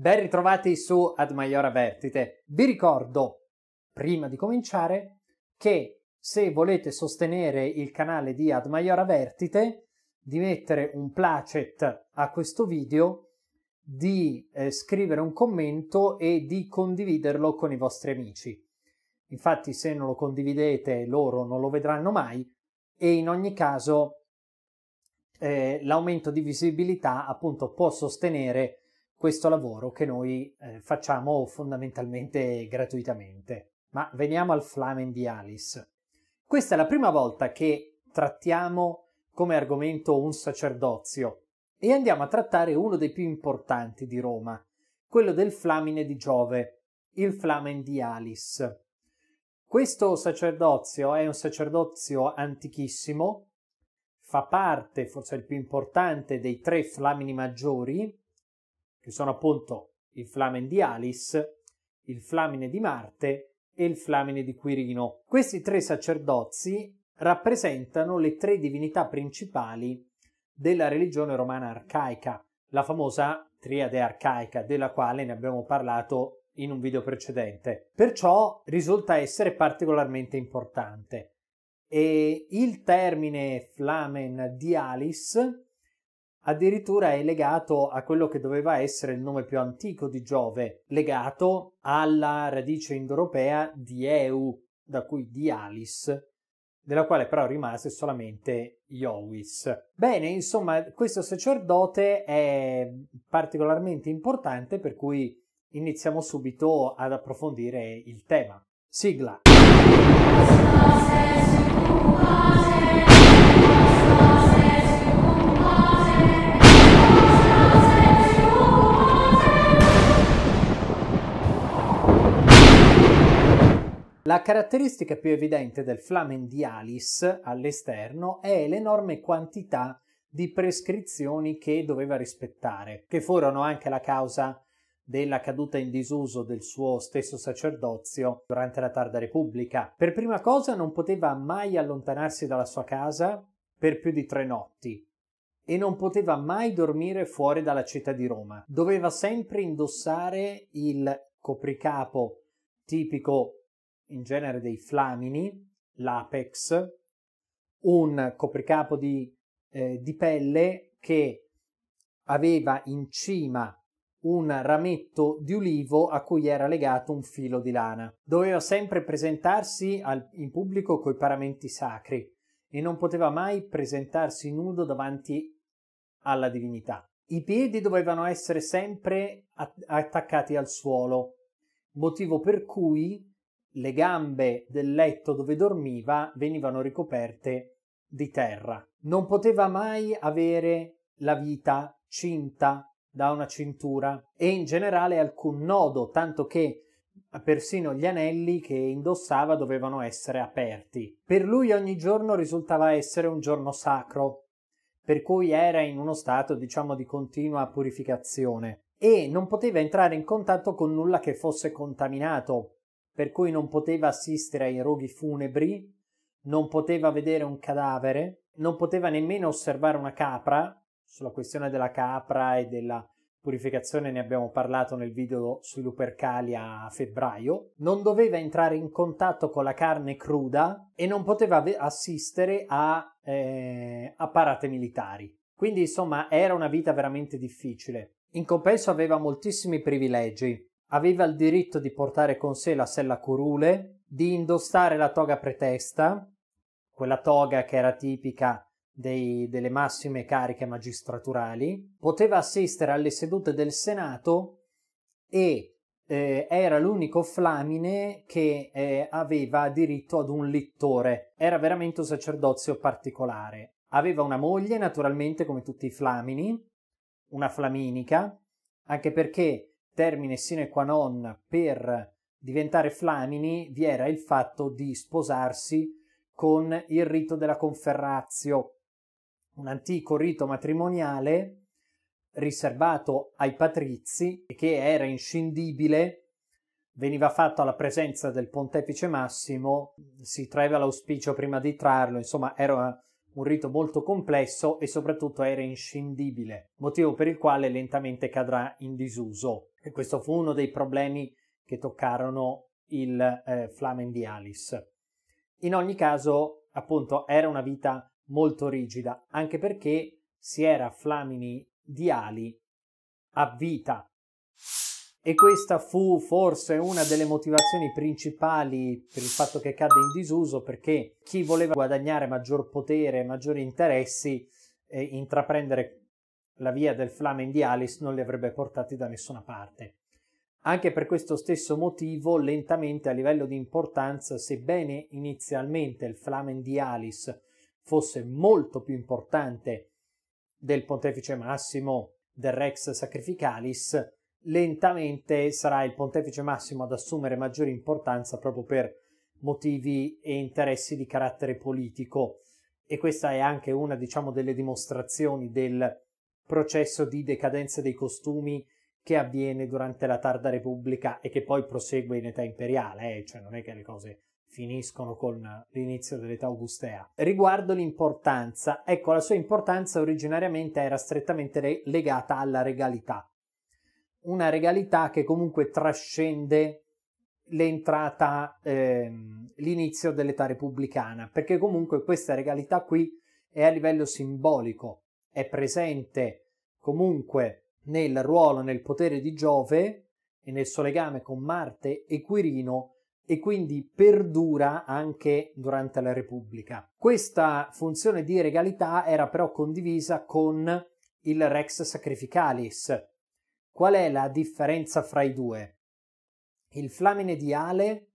Ben ritrovati su Maiora Vertite. Vi ricordo, prima di cominciare, che se volete sostenere il canale di Ad Maiora Vertite, di mettere un placet a questo video, di eh, scrivere un commento e di condividerlo con i vostri amici. Infatti se non lo condividete loro non lo vedranno mai e in ogni caso eh, l'aumento di visibilità appunto può sostenere questo lavoro che noi eh, facciamo fondamentalmente gratuitamente. Ma veniamo al Flamen di Alice. Questa è la prima volta che trattiamo come argomento un sacerdozio e andiamo a trattare uno dei più importanti di Roma, quello del Flamine di Giove, il Flamen di Alice. Questo sacerdozio è un sacerdozio antichissimo, fa parte, forse il più importante, dei tre flamini maggiori, che sono appunto il Flamen di Alice, il Flamine di Marte e il Flamine di Quirino. Questi tre sacerdozi rappresentano le tre divinità principali della religione romana arcaica, la famosa triade arcaica della quale ne abbiamo parlato in un video precedente. Perciò risulta essere particolarmente importante. E il termine flamen di Alice addirittura è legato a quello che doveva essere il nome più antico di Giove, legato alla radice indoeuropea di Eu, da cui Dialis, della quale però rimase solamente Iowis. Bene, insomma, questo sacerdote è particolarmente importante, per cui iniziamo subito ad approfondire il tema. Sigla. La caratteristica più evidente del Flamen Dialis all'esterno è l'enorme quantità di prescrizioni che doveva rispettare, che furono anche la causa della caduta in disuso del suo stesso sacerdozio durante la tarda Repubblica. Per prima cosa non poteva mai allontanarsi dalla sua casa per più di tre notti e non poteva mai dormire fuori dalla città di Roma. Doveva sempre indossare il copricapo tipico in genere dei flamini, l'apex, un copricapo di, eh, di pelle che aveva in cima un rametto di ulivo a cui era legato un filo di lana. Doveva sempre presentarsi al, in pubblico coi paramenti sacri e non poteva mai presentarsi nudo davanti alla divinità. I piedi dovevano essere sempre attaccati al suolo, motivo per cui le gambe del letto dove dormiva venivano ricoperte di terra. Non poteva mai avere la vita cinta da una cintura e in generale alcun nodo, tanto che persino gli anelli che indossava dovevano essere aperti. Per lui ogni giorno risultava essere un giorno sacro, per cui era in uno stato diciamo di continua purificazione e non poteva entrare in contatto con nulla che fosse contaminato, per cui non poteva assistere ai roghi funebri, non poteva vedere un cadavere, non poteva nemmeno osservare una capra. Sulla questione della capra e della purificazione ne abbiamo parlato nel video sui Lupercali a febbraio. Non doveva entrare in contatto con la carne cruda e non poteva assistere a, eh, a parate militari. Quindi, insomma, era una vita veramente difficile. In compenso aveva moltissimi privilegi aveva il diritto di portare con sé la sella curule, di indossare la toga pretesta, quella toga che era tipica dei, delle massime cariche magistraturali, poteva assistere alle sedute del Senato e eh, era l'unico flamine che eh, aveva diritto ad un littore. Era veramente un sacerdozio particolare. Aveva una moglie, naturalmente, come tutti i flamini, una flaminica, anche perché termine sine qua non per diventare flamini vi era il fatto di sposarsi con il rito della conferrazio, un antico rito matrimoniale riservato ai patrizi e che era inscindibile, veniva fatto alla presenza del pontefice Massimo, si traeva l'auspicio prima di trarlo, insomma era un rito molto complesso e soprattutto era inscindibile, motivo per il quale lentamente cadrà in disuso. E questo fu uno dei problemi che toccarono il eh, Flamen Alice. In ogni caso, appunto, era una vita molto rigida, anche perché si era Flamini Ali a vita e questa fu forse una delle motivazioni principali per il fatto che cadde in disuso perché chi voleva guadagnare maggior potere, maggiori interessi, eh, intraprendere la via del Flamen di Alice non li avrebbe portati da nessuna parte. Anche per questo stesso motivo, lentamente a livello di importanza, sebbene inizialmente il Flamen di Alice fosse molto più importante del Pontefice Massimo del Rex Sacrificalis, lentamente sarà il pontefice massimo ad assumere maggiore importanza proprio per motivi e interessi di carattere politico e questa è anche una diciamo delle dimostrazioni del processo di decadenza dei costumi che avviene durante la tarda repubblica e che poi prosegue in età imperiale eh? cioè non è che le cose finiscono con l'inizio dell'età augustea. Riguardo l'importanza, ecco la sua importanza originariamente era strettamente legata alla regalità, una regalità che comunque trascende l'entrata, ehm, l'inizio dell'età repubblicana, perché comunque questa regalità qui è a livello simbolico, è presente comunque nel ruolo, nel potere di Giove e nel suo legame con Marte e Quirino e quindi perdura anche durante la Repubblica. Questa funzione di regalità era però condivisa con il Rex Sacrificalis, Qual è la differenza fra i due? Il Flamine di Ale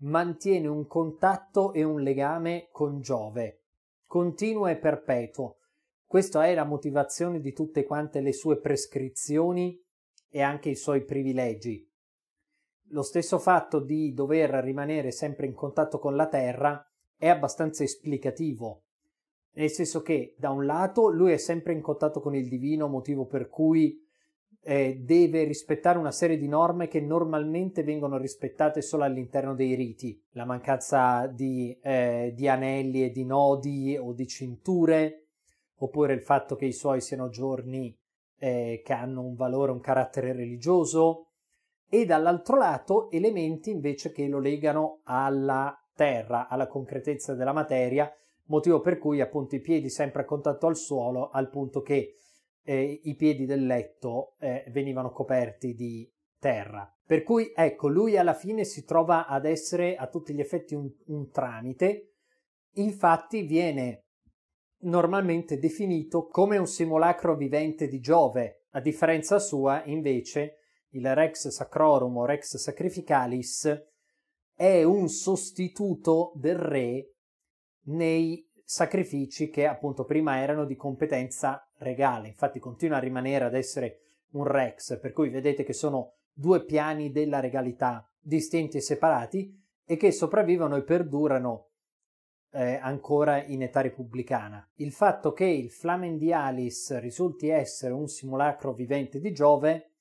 mantiene un contatto e un legame con Giove, continuo e perpetuo. Questa è la motivazione di tutte quante le sue prescrizioni e anche i suoi privilegi. Lo stesso fatto di dover rimanere sempre in contatto con la terra è abbastanza esplicativo, nel senso che da un lato lui è sempre in contatto con il divino, motivo per cui eh, deve rispettare una serie di norme che normalmente vengono rispettate solo all'interno dei riti, la mancanza di, eh, di anelli e di nodi o di cinture, oppure il fatto che i suoi siano giorni eh, che hanno un valore, un carattere religioso, e dall'altro lato elementi invece che lo legano alla terra, alla concretezza della materia, motivo per cui appunto i piedi sempre a contatto al suolo, al punto che eh, i piedi del letto eh, venivano coperti di terra. Per cui ecco, lui alla fine si trova ad essere a tutti gli effetti un, un tramite, infatti viene normalmente definito come un simulacro vivente di Giove, a differenza sua invece il Rex Sacrorum o Rex Sacrificalis è un sostituto del re nei sacrifici che appunto prima erano di competenza regale, infatti continua a rimanere ad essere un Rex, per cui vedete che sono due piani della regalità distinti e separati e che sopravvivono e perdurano eh, ancora in età repubblicana. Il fatto che il Flamen di Alice risulti essere un simulacro vivente di Giove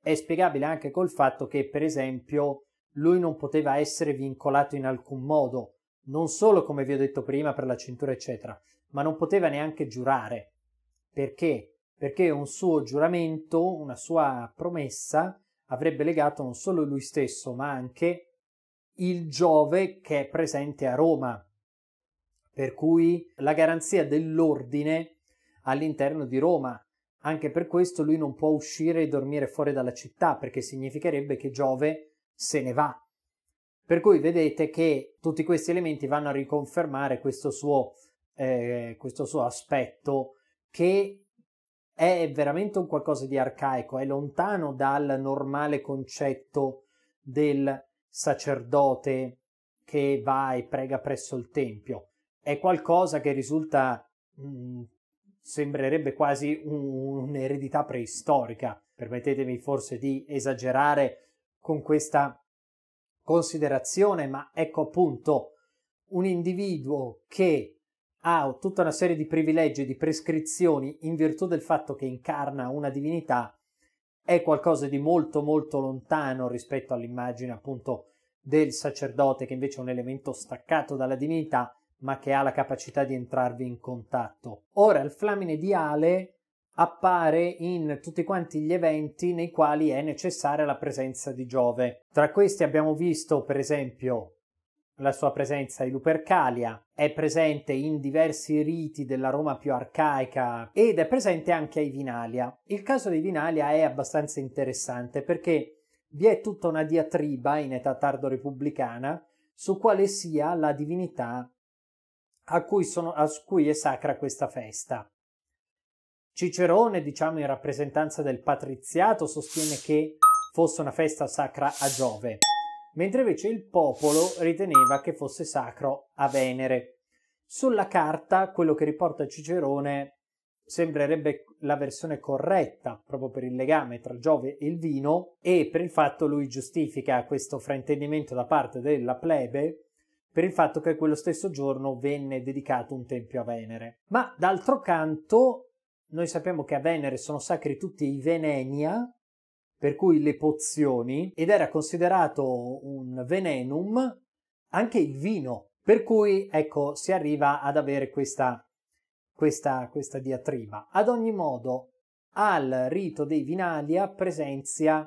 è spiegabile anche col fatto che, per esempio, lui non poteva essere vincolato in alcun modo, non solo come vi ho detto prima per la cintura eccetera, ma non poteva neanche giurare. Perché? Perché un suo giuramento, una sua promessa, avrebbe legato non solo lui stesso, ma anche il Giove che è presente a Roma. Per cui la garanzia dell'ordine all'interno di Roma. Anche per questo lui non può uscire e dormire fuori dalla città, perché significherebbe che Giove se ne va. Per cui vedete che tutti questi elementi vanno a riconfermare questo suo, eh, questo suo aspetto che è veramente un qualcosa di arcaico, è lontano dal normale concetto del sacerdote che va e prega presso il tempio. È qualcosa che risulta, mh, mm, sembrerebbe quasi un'eredità preistorica. Permettetemi forse di esagerare con questa considerazione, ma ecco appunto un individuo che ha tutta una serie di privilegi e di prescrizioni in virtù del fatto che incarna una divinità, è qualcosa di molto molto lontano rispetto all'immagine appunto del sacerdote che invece è un elemento staccato dalla divinità ma che ha la capacità di entrarvi in contatto. Ora il flamine di Ale appare in tutti quanti gli eventi nei quali è necessaria la presenza di Giove. Tra questi abbiamo visto per esempio la sua presenza di Lupercalia, è presente in diversi riti della Roma più arcaica ed è presente anche ai Vinalia. Il caso dei Vinalia è abbastanza interessante perché vi è tutta una diatriba in età tardo-repubblicana su quale sia la divinità a cui, sono, a cui è sacra questa festa. Cicerone, diciamo in rappresentanza del patriziato, sostiene che fosse una festa sacra a Giove mentre invece il popolo riteneva che fosse sacro a Venere. Sulla carta, quello che riporta Cicerone sembrerebbe la versione corretta proprio per il legame tra Giove e il vino e per il fatto lui giustifica questo fraintendimento da parte della plebe per il fatto che quello stesso giorno venne dedicato un tempio a Venere. Ma d'altro canto noi sappiamo che a Venere sono sacri tutti i Venenia per cui le pozioni, ed era considerato un venenum anche il vino, per cui ecco si arriva ad avere questa, questa, questa diatriba. Ad ogni modo, al rito dei Vinalia presenzia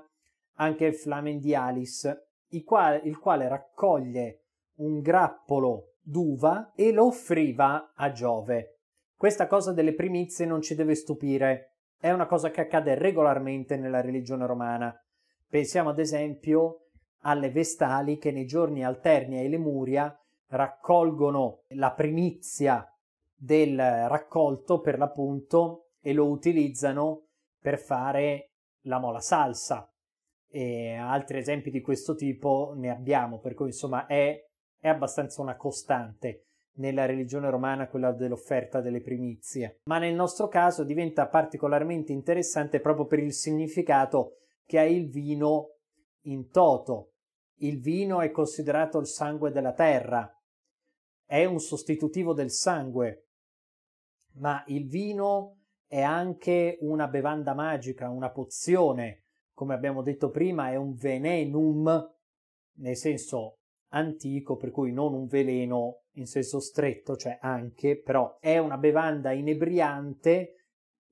anche il Flamen Dialis, il quale, il quale raccoglie un grappolo d'uva e lo offriva a Giove. Questa cosa delle primizie non ci deve stupire, è una cosa che accade regolarmente nella religione romana. Pensiamo ad esempio alle Vestali che nei giorni alterni ai Lemuria raccolgono la primizia del raccolto per l'appunto e lo utilizzano per fare la mola salsa e altri esempi di questo tipo ne abbiamo per cui insomma è, è abbastanza una costante nella religione romana quella dell'offerta delle primizie, ma nel nostro caso diventa particolarmente interessante proprio per il significato che ha il vino in toto. Il vino è considerato il sangue della terra, è un sostitutivo del sangue, ma il vino è anche una bevanda magica, una pozione, come abbiamo detto prima, è un venenum, nel senso antico, per cui non un veleno in senso stretto, cioè anche, però è una bevanda inebriante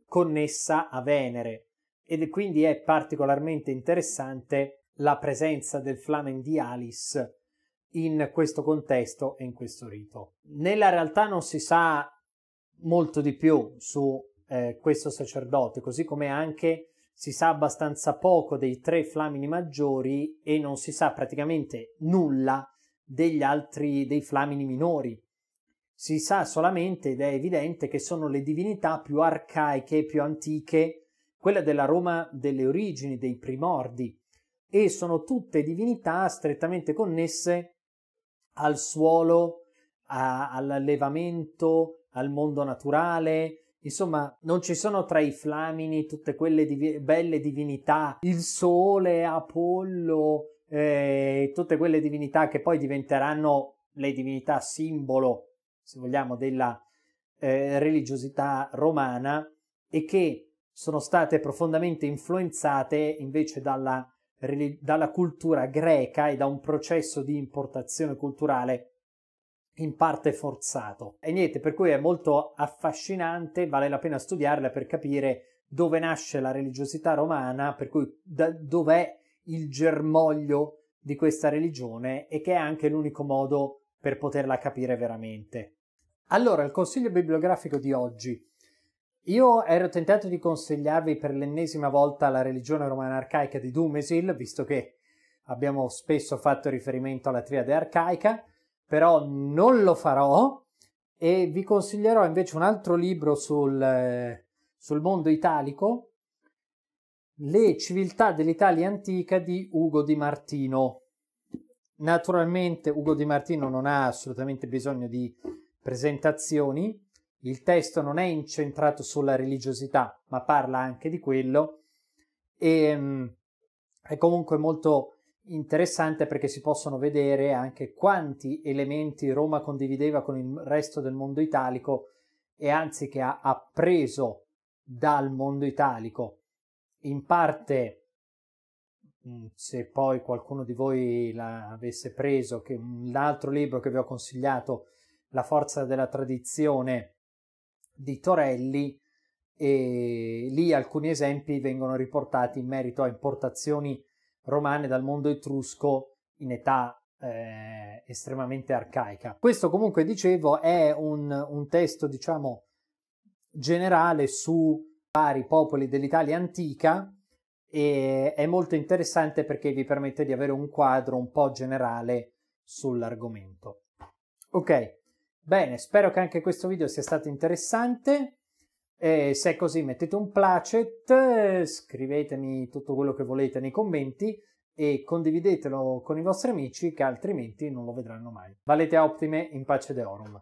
connessa a Venere ed quindi è particolarmente interessante la presenza del Flamen di Alice in questo contesto e in questo rito. Nella realtà non si sa molto di più su eh, questo sacerdote, così come anche si sa abbastanza poco dei tre flamini maggiori e non si sa praticamente nulla degli altri, dei flamini minori. Si sa solamente ed è evidente che sono le divinità più arcaiche e più antiche, quella della Roma delle origini, dei primordi, e sono tutte divinità strettamente connesse al suolo, a, all'allevamento, al mondo naturale, Insomma, non ci sono tra i flamini tutte quelle div- belle divinità, il sole, Apollo, eh, tutte quelle divinità che poi diventeranno le divinità simbolo, se vogliamo, della eh, religiosità romana e che sono state profondamente influenzate invece dalla, dalla cultura greca e da un processo di importazione culturale in parte forzato. E niente, per cui è molto affascinante, vale la pena studiarla per capire dove nasce la religiosità romana, per cui da, dov'è il germoglio di questa religione e che è anche l'unico modo per poterla capire veramente. Allora, il consiglio bibliografico di oggi. Io ero tentato di consigliarvi per l'ennesima volta la religione romana arcaica di Dumesil, visto che abbiamo spesso fatto riferimento alla triade arcaica, però non lo farò e vi consiglierò invece un altro libro sul, eh, sul mondo italico le civiltà dell'Italia antica di Ugo di Martino. Naturalmente Ugo di Martino non ha assolutamente bisogno di presentazioni, il testo non è incentrato sulla religiosità, ma parla anche di quello e ehm, è comunque molto interessante perché si possono vedere anche quanti elementi Roma condivideva con il resto del mondo italico e anzi che ha appreso dal mondo italico in parte, mm, se poi qualcuno di voi l'avesse preso, che l'altro libro che vi ho consigliato, La forza della tradizione di Torelli, e lì alcuni esempi vengono riportati in merito a importazioni romane dal mondo etrusco in età eh, estremamente arcaica. Questo comunque, dicevo, è un, un testo, diciamo, generale su vari popoli dell'Italia antica e è molto interessante perché vi permette di avere un quadro un po' generale sull'argomento. Ok, bene, spero che anche questo video sia stato interessante. E se è così mettete un placet, scrivetemi tutto quello che volete nei commenti e condividetelo con i vostri amici che altrimenti non lo vedranno mai. Valete optime in pace deorum.